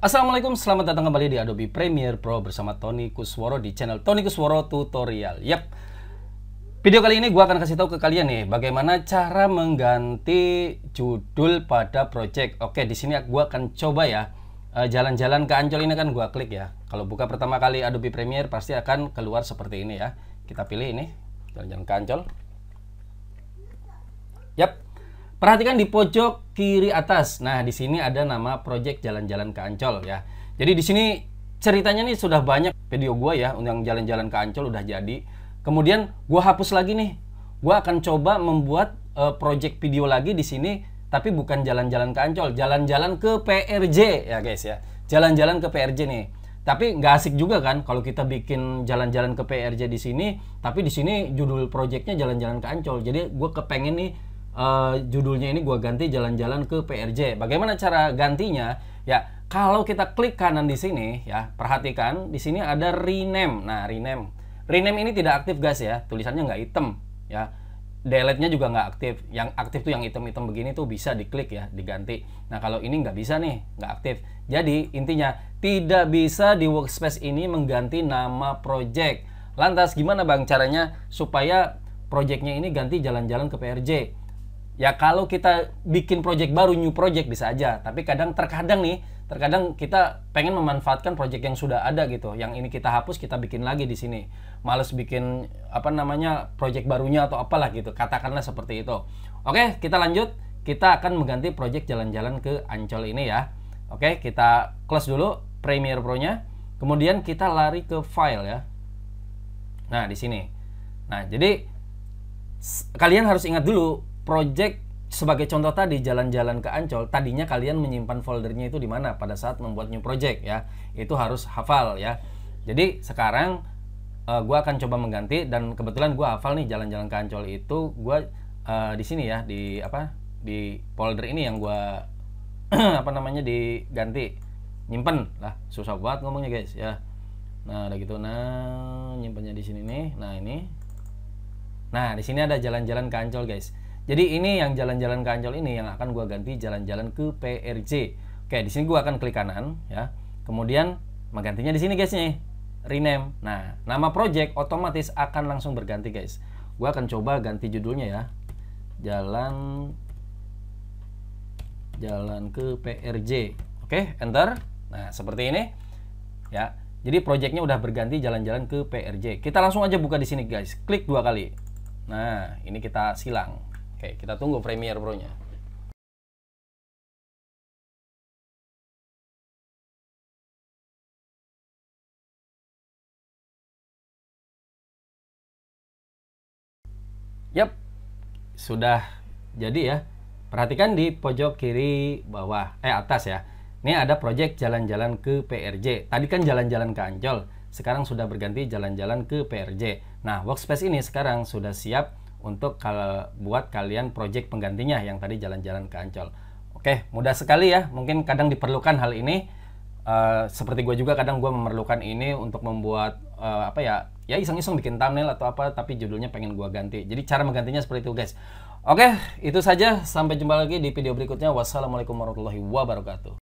Assalamualaikum, selamat datang kembali di Adobe Premiere Pro bersama Tony Kusworo di channel Tony Kusworo Tutorial. Yap. Video kali ini gue akan kasih tahu ke kalian nih bagaimana cara mengganti judul pada project. Oke, di sini gue akan coba ya eh, jalan-jalan ke Ancol ini kan gue klik ya. Kalau buka pertama kali Adobe Premiere pasti akan keluar seperti ini ya. Kita pilih ini jalan-jalan ke Ancol. Yap. Perhatikan di pojok kiri atas. Nah, di sini ada nama project jalan-jalan ke Ancol ya. Jadi di sini ceritanya nih sudah banyak video gua ya yang jalan-jalan ke Ancol udah jadi. Kemudian gua hapus lagi nih. Gua akan coba membuat uh, project video lagi di sini tapi bukan jalan-jalan ke Ancol, jalan-jalan ke PRJ ya guys ya. Jalan-jalan ke PRJ nih. Tapi nggak asik juga kan kalau kita bikin jalan-jalan ke PRJ di sini, tapi di sini judul projectnya jalan-jalan ke Ancol. Jadi gue kepengen nih Eh, judulnya ini gua ganti jalan-jalan ke PRJ. Bagaimana cara gantinya? Ya, kalau kita klik kanan di sini ya, perhatikan di sini ada rename. Nah, rename. Rename ini tidak aktif guys ya, tulisannya nggak hitam ya. Delete-nya juga nggak aktif. Yang aktif tuh yang hitam-hitam begini tuh bisa diklik ya, diganti. Nah, kalau ini nggak bisa nih, nggak aktif. Jadi, intinya tidak bisa di workspace ini mengganti nama project. Lantas gimana Bang caranya supaya projectnya ini ganti jalan-jalan ke PRJ? ya kalau kita bikin project baru new project bisa aja tapi kadang terkadang nih terkadang kita pengen memanfaatkan project yang sudah ada gitu yang ini kita hapus kita bikin lagi di sini males bikin apa namanya project barunya atau apalah gitu katakanlah seperti itu oke kita lanjut kita akan mengganti project jalan-jalan ke Ancol ini ya oke kita close dulu Premiere Pro nya kemudian kita lari ke file ya nah di sini nah jadi kalian harus ingat dulu project sebagai contoh tadi jalan-jalan ke Ancol, tadinya kalian menyimpan foldernya itu di mana pada saat membuat new project ya. Itu harus hafal ya. Jadi sekarang uh, eh, gue akan coba mengganti dan kebetulan gue hafal nih jalan-jalan ke Ancol itu gue uh, di sini ya di apa di folder ini yang gue apa namanya diganti nyimpan lah susah buat ngomongnya guys ya. Nah udah gitu nah nyimpannya di sini nih. Nah ini. Nah di sini ada jalan-jalan ke Ancol guys jadi ini yang jalan-jalan ke Ancol ini yang akan gue ganti jalan-jalan ke PRJ. Oke, di sini gua akan klik kanan ya. Kemudian menggantinya di sini guys nih. Rename. Nah, nama project otomatis akan langsung berganti guys. Gue akan coba ganti judulnya ya. Jalan jalan ke PRJ. Oke, enter. Nah, seperti ini. Ya. Jadi projectnya udah berganti jalan-jalan ke PRJ. Kita langsung aja buka di sini guys. Klik dua kali. Nah, ini kita silang. Oke, kita tunggu premiere bro-nya. Yap, sudah jadi ya. Perhatikan di pojok kiri bawah, eh atas ya. Ini ada project jalan-jalan ke PRJ. Tadi kan jalan-jalan ke Ancol, sekarang sudah berganti jalan-jalan ke PRJ. Nah, workspace ini sekarang sudah siap untuk kalau buat kalian project penggantinya yang tadi jalan-jalan ke Ancol. Oke, mudah sekali ya. Mungkin kadang diperlukan hal ini. Uh, seperti gue juga kadang gue memerlukan ini untuk membuat uh, apa ya ya iseng-iseng bikin thumbnail atau apa tapi judulnya pengen gue ganti jadi cara menggantinya seperti itu guys oke itu saja sampai jumpa lagi di video berikutnya wassalamualaikum warahmatullahi wabarakatuh